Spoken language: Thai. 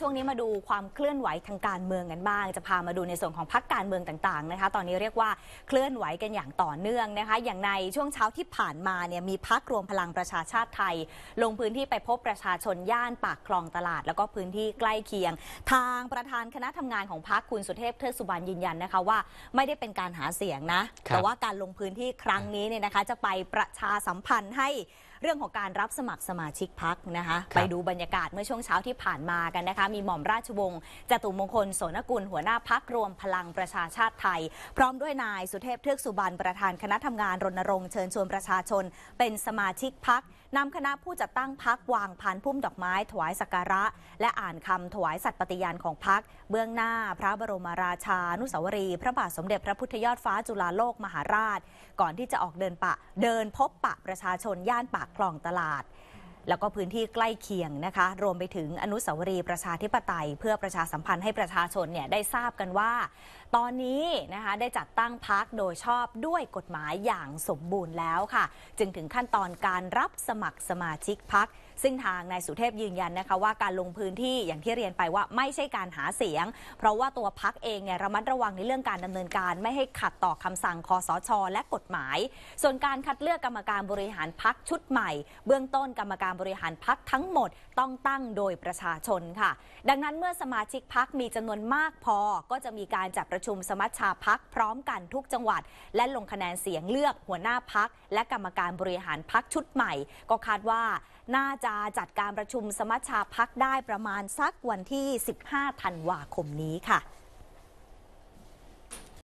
ช่วงนี้มาดูความเคลื่อนไหวทางการเมืองกันบ้างจะพามาดูในส่วนของพักการเมืองต่างๆนะคะตอนนี้เรียกว่าเคลื่อนไหวกันอย่างต่อเนื่องนะคะอย่างในช่วงเช้าที่ผ่านมาเนี่ยมีพักรวมพลังประชาชาติไทย ลงพื้นที่ไปพบประชาชนย่าน ปากคลองตลาด แล้วก็พื้นที่ใกล้เคียง ทางประธานคณะทำงานของพักคุณสุเทพ เทือกสุบรรณยืนยันนะคะว่า ไม่ได้เป็นการหาเสียงนะแต่ว่าการลงพื้นที่ครั้งนี้เนี่ยนะคะจะไปประชาสัมพันธ์ให้เรื่องของการรับสมัครสมาชิกพักนะคะคไปดูบรรยากาศเมื่อช่วงเช้าที่ผ่านมากันนะคะ มีหม่อมราชวงศ์จตุมงคล โสนกุล หัวหน้าพักรวมพลังประชาชาติไทย พร้อมด้วยนาย สุเทพ เทือกสุบรรณประธานคณะทำงานรณรงค์เชิญชวนประชาชน เป็นสมาชิกพักนำคณะผู้จัดตั้งพักวางพันพุ่มดอกไม้ ถวายสักการะ และอ่านคำถวายสัตย์ปฏิญาณของพักเบื้องหน้า พระบรมราชานุสาวรี พระบาทสมเด็จพระพุทธยอดฟ้าจุฬาโลกมหาราช ก่อนที่จะออกเดินปะ เดินพบปะประชาชนย่านปากกคลองตลาดแล้วก็พื้นที่ใกล้เคียงนะคะรวมไปถึงอนุสาวรีย์ประชาธิปไตย เพื่อประชาสัมพันธ์ให้ประชาชนเนี่ยได้ทราบกันว่า ตอนนี้นะคะได้จัดตั้งพักโดยชอบด้วยกฎหมายอย่างสมบูรณ์แล้วค่ะ จึงถึงขั้นตอนการรับสมัครสมาชิกพักซึ่งทางนายสุเทพยืนยันนะคะว่าการลงพื้นที่อย่างที่เรียนไปว่าไม่ใช่การหาเสียง เพราะว่าตัวพักเองเนี่ยระมัดระวังในเรื่องการดำเนินการ ไม่ให้ขัดต่อคำสั่งคอสชและกฎหมาย ส่วนการคัดเลือกกรรมการบริหารพักชุดใหม่เบื้องต้นกรรมการการบริหารพักทั้งหมดต้องตั้งโดยประชาชนค่ะ ดังนั้นเมื่อสมาชิกพักมีจำนวนมากพอก็จะมีการจัดประชุมสมัชชาพักพร้อมกันทุกจังหวัด และลงคะแนนเสียงเลือกหัวหน้าพักและกรรมการบริหารพักชุดใหม่ก็คาดว่าน่าจะจัดการประชุมสมัชชาพักได้ประมาณสักวันที่ 15ธันวาคมนี้ค่ะ